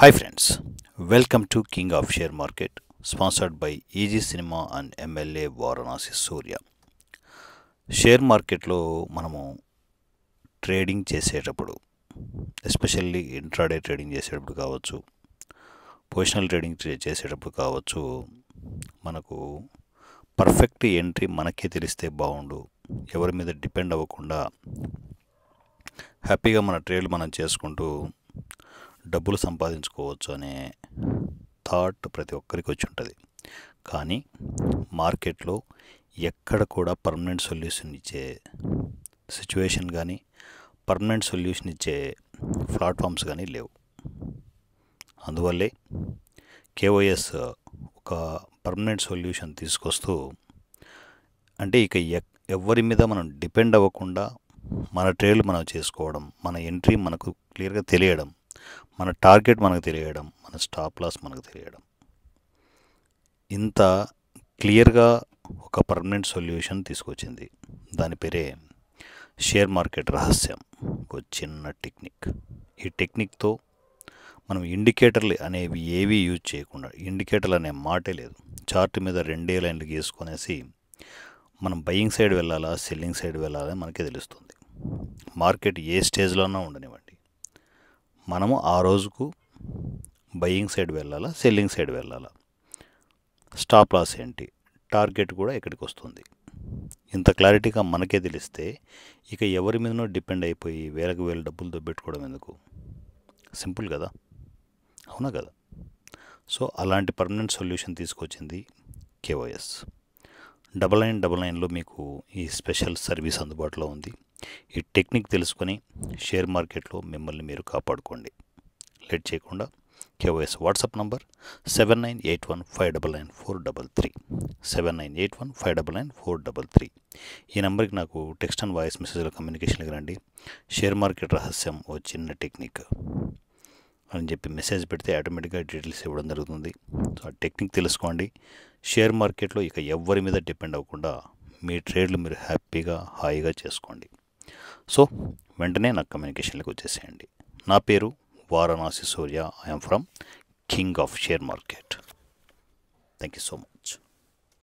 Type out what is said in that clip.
hi friends welcome to king of share market sponsored by easy cinema and MLA Varanasi Surya share మార్కెట్లో మనము trading చేసేటప్పుడు especially intraday trading చేసేటప్పుడు కావచ్చు positional trading చేసేటప్పుడు కావచ్చు మనకు పర్ఫెక్ట్ ఎంట్రీ మనకే తెలిస్తే బాగుండు ఎవరి మీద డిపెండ్ అవ్వకుండా హ్యాపీగా మన ట్రేడ్ మనం చేసుకుంటూ డబ్బులు సంపాదించుకోవచ్చు అనే థాట్ ప్రతి ఒక్కరికి వచ్చి ఉంటుంది కానీ మార్కెట్లో ఎక్కడ కూడా పర్మనెంట్ సొల్యూషన్ ఇచ్చే సిచ్యువేషన్ కానీ పర్మనెంట్ సొల్యూషన్ ఇచ్చే ప్లాట్ఫామ్స్ కానీ లేవు అందువల్లే కేవైఎస్ ఒక పర్మనెంట్ సొల్యూషన్ తీసుకొస్తూ అంటే ఇక ఎవరి మీద మనం డిపెండ్ అవ్వకుండా మన ట్రేడ్లు మనం చేసుకోవడం మన ఎంట్రీ మనకు క్లియర్గా తెలియడం మన టార్గెట్ మనకు తెలియడం మన స్టాప్ లాస్ మనకు తెలియడం ఇంత క్లియర్గా ఒక పర్మనెంట్ సొల్యూషన్ తీసుకొచ్చింది దాని పేరే షేర్ మార్కెట్ రహస్యం ఒక చిన్న టెక్నిక్ ఈ టెక్నిక్తో మనం ఇండికేటర్లు అనేవి ఏవి యూజ్ చేయకుండా ఇండికేటర్లు అనే మాటే లేదు చార్ట్ మీద రెండే లైన్లు గీసుకునేసి మనం బయ్యింగ్ సైడ్ వెళ్ళాలా సెల్లింగ్ సైడ్ వెళ్ళాలా మనకే తెలుస్తుంది మార్కెట్ ఏ స్టేజ్లోనో ఉండని మనము ఆ రోజుకు బయ్యింగ్ సైడ్ వెళ్ళాలా సెల్లింగ్ సైడ్ వెళ్ళాలా స్టాప్ లాస్ ఏంటి టార్గెట్ కూడా ఇక్కడికి వస్తుంది ఇంత క్లారిటీగా మనకే తెలిస్తే ఇక ఎవరి మీదనో డిపెండ్ అయిపోయి వేలకు వేల డబ్బులు దొబ్బెట్టుకోవడం ఎందుకు సింపుల్ కదా అవునా కదా సో అలాంటి పర్మనెంట్ సొల్యూషన్ తీసుకొచ్చింది కేవైఎస్ డబల్ నైన్ డబల్ నైన్లో మీకు ఈ స్పెషల్ సర్వీస్ అందుబాటులో ఉంది ఈ టెక్నిక్ తెలుసుకొని షేర్ మార్కెట్లో మిమ్మల్ని మీరు కాపాడుకోండి లేట్ చేయకుండా KYS WhatsApp number seven nine eight one five double nine four double three seven nine eight one five double nine four double three ఈ నెంబర్కి నాకు టెక్స్ట్ అండ్ వాయిస్ మెసేజ్ల కమ్యూనికేషన్కి రండి షేర్ మార్కెట్ రహస్యం ఓ చిన్న టెక్నిక్ అని చెప్పి మెసేజ్ పెడితే ఆటోమేటిక్గా డీటెయిల్స్ ఇవ్వడం జరుగుతుంది సో ఆ టెక్నిక్ తెలుసుకోండి షేర్ మార్కెట్లో ఇక ఎవరి మీద డిపెండ్ అవ్వకుండా మీ ట్రేడ్లు మీరు హ్యాపీగా హాయిగా చేసుకోండి సో వెంటనే నాకు కమ్యూనికేషన్లకు వచ్చేసేయండి నా పేరు Varanasi Surya I'm from king of share market thank you so much